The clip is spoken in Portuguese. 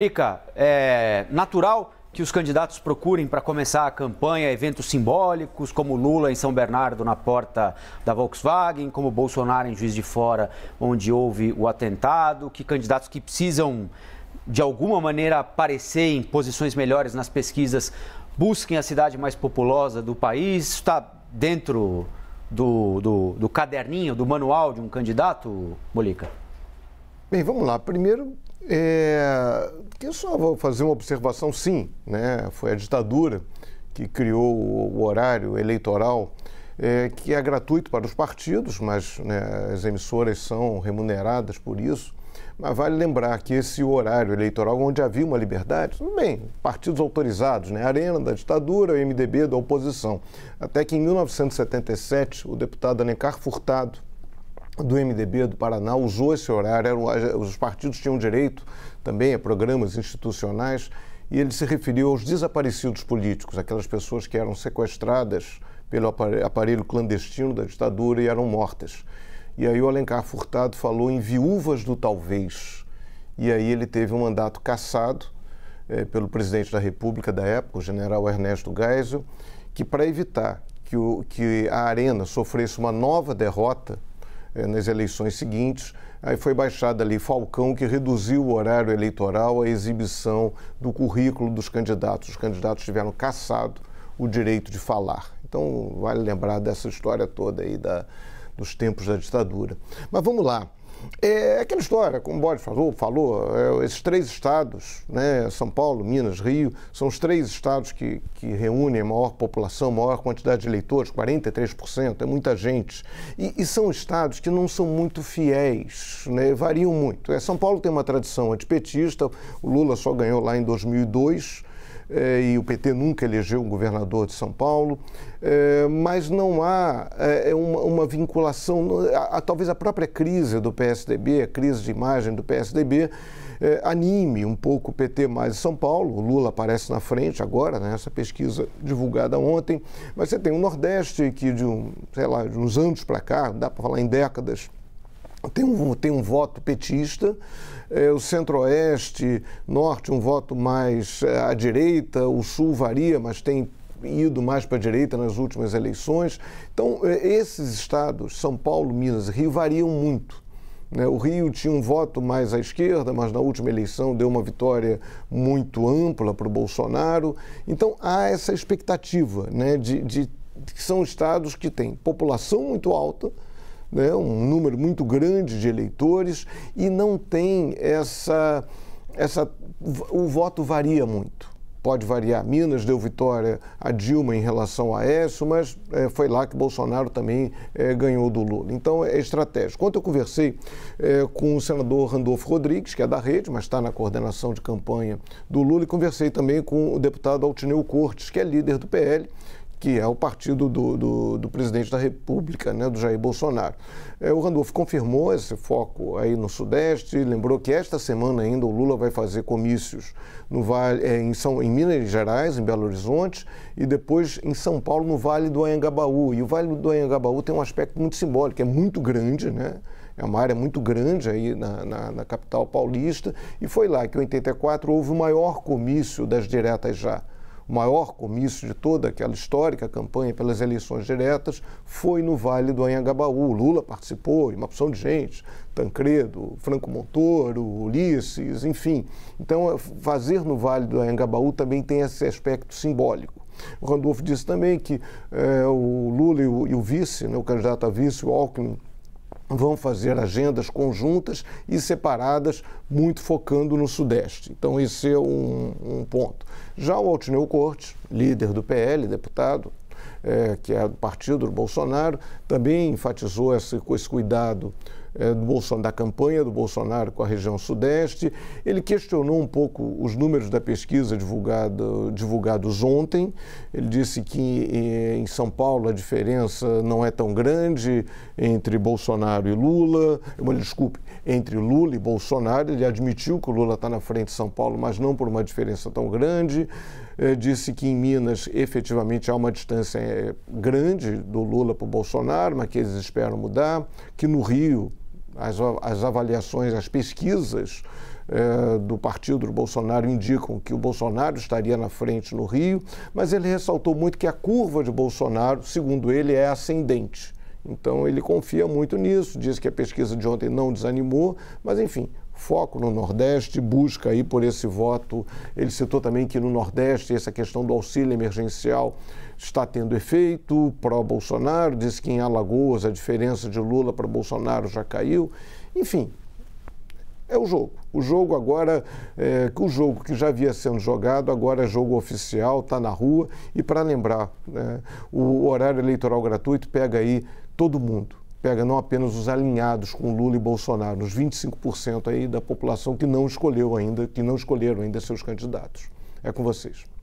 Rica, é natural que os candidatos procurem para começar a campanha eventos simbólicos, como Lula em São Bernardo na porta da Volkswagen, como Bolsonaro em Juiz de Fora, onde houve o atentado, que candidatos que precisam de alguma maneira aparecer em posições melhores nas pesquisas busquem a cidade mais populosa do país. Está dentro do, do, do caderninho, do manual de um candidato, Molica? Bem, vamos lá. Primeiro, é, eu só vou fazer uma observação, sim, né? foi a ditadura que criou o horário eleitoral, é, que é gratuito para os partidos, mas né, as emissoras são remuneradas por isso. Mas vale lembrar que esse horário eleitoral, onde havia uma liberdade, tudo bem, partidos autorizados, né? Arena da ditadura, o MDB da oposição. Até que em 1977, o deputado Anencar Furtado, do MDB do Paraná usou esse horário, os partidos tinham direito também a programas institucionais, e ele se referiu aos desaparecidos políticos, aquelas pessoas que eram sequestradas pelo aparelho clandestino da ditadura e eram mortas. E aí o Alencar Furtado falou em viúvas do talvez. E aí ele teve um mandato cassado eh, pelo presidente da República da época, o general Ernesto Geisel, que para evitar que, o, que a Arena sofresse uma nova derrota eh, nas eleições seguintes. Aí foi baixada ali Falcão, que reduziu o horário eleitoral à exibição do currículo dos candidatos. Os candidatos tiveram caçado o direito de falar. Então, vale lembrar dessa história toda aí da, dos tempos da ditadura. Mas vamos lá. É, é aquela história, como o Boris falou, falou é, esses três estados, né, São Paulo, Minas, Rio, são os três estados que, que reúnem a maior população, maior quantidade de eleitores, 43%, é muita gente. E, e são estados que não são muito fiéis, né, variam muito. É, são Paulo tem uma tradição antipetista, o Lula só ganhou lá em 2002, é, e o PT nunca elegeu um governador de São Paulo, é, mas não há é, uma, vinculação. talvez a própria crise do PSDB, a crise de imagem do PSDB, anime um pouco o PT mais São Paulo. O Lula aparece na frente agora, nessa né? pesquisa divulgada ontem. Mas você tem o Nordeste, que de, um, sei lá, de uns anos para cá, dá para falar em décadas, tem um, tem um voto petista, é, o centro-oeste, norte, um voto mais é, à direita, o sul varia, mas tem ido mais para a direita nas últimas eleições. Então, é, esses estados, São Paulo, Minas e Rio, variam muito. Né? O Rio tinha um voto mais à esquerda, mas na última eleição deu uma vitória muito ampla para o Bolsonaro. Então, há essa expectativa né, de, de que são estados que têm população muito alta né, um número muito grande de eleitores e não tem essa, essa. O voto varia muito. Pode variar. Minas deu vitória a Dilma em relação a isso mas é, foi lá que Bolsonaro também é, ganhou do Lula. Então é estratégico. Quando eu conversei é, com o senador Randolfo Rodrigues, que é da rede, mas está na coordenação de campanha do Lula, e conversei também com o deputado Altineu Cortes, que é líder do PL, que é o partido do, do, do, presidente da República, né, do Jair Bolsonaro. É, o Randolfo confirmou esse foco aí no Sudeste, lembrou que esta semana ainda o Lula vai fazer comícios no vale, é, em, São, em Minas Gerais, em Belo Horizonte, e depois em São Paulo, no Vale do Anhangabaú. E o Vale do Anhangabaú tem um aspecto muito simbólico, é muito grande, né? é uma área muito grande aí na, na, na capital paulista, e foi lá que em 84 houve o maior comício das diretas já o maior comício de toda aquela histórica campanha pelas eleições diretas, foi no Vale do Anhangabaú. Lula participou, e uma opção de gente, Tancredo, Franco Montoro, Ulisses, enfim. Então, eh, fazer no Vale do Anhangabaú também tem esse aspecto simbólico. O Randolfo disse também que é, o Lula e o, e o vice, né, o candidato a vice, o Alckmin, vão fazer agendas conjuntas e separadas, muito focando no Sudeste. Então, esse é um, um ponto. Já o Altineu Cortes, líder do PL, deputado, é, que é do partido do Bolsonaro, também enfatizou esse, esse cuidado eh, do Bolsonaro, da campanha do Bolsonaro com a região Sudeste. Ele questionou um pouco os números da pesquisa divulgado, divulgados ontem. Ele disse que eh, em São Paulo a diferença não é tão grande entre Bolsonaro e Lula. Desculpe, entre Lula e Bolsonaro. Ele admitiu que o Lula está na frente de São Paulo, mas não por uma diferença tão grande eh, disse que em Minas efetivamente há uma distância grande do Lula para o Bolsonaro, mas que eles esperam mudar, que no Rio as, as avaliações, as pesquisas é, do partido do Bolsonaro indicam que o Bolsonaro estaria na frente no Rio, mas ele ressaltou muito que a curva de Bolsonaro, segundo ele, é ascendente. Então ele confia muito nisso, diz que a pesquisa de ontem não desanimou, mas enfim, foco no Nordeste, busca aí por esse voto. Ele citou também que no Nordeste essa questão do auxílio emergencial está tendo efeito pró-Bolsonaro, disse que em Alagoas a diferença de Lula para Bolsonaro já caiu. Enfim, é o jogo. O jogo agora, é, o jogo que já havia sendo jogado, agora é jogo oficial, está na rua. E para lembrar, né, o horário eleitoral gratuito pega aí todo mundo pega não apenas os alinhados com Lula e Bolsonaro, os 25% aí da população que não escolheu ainda, que não escolheram ainda seus candidatos. É com vocês.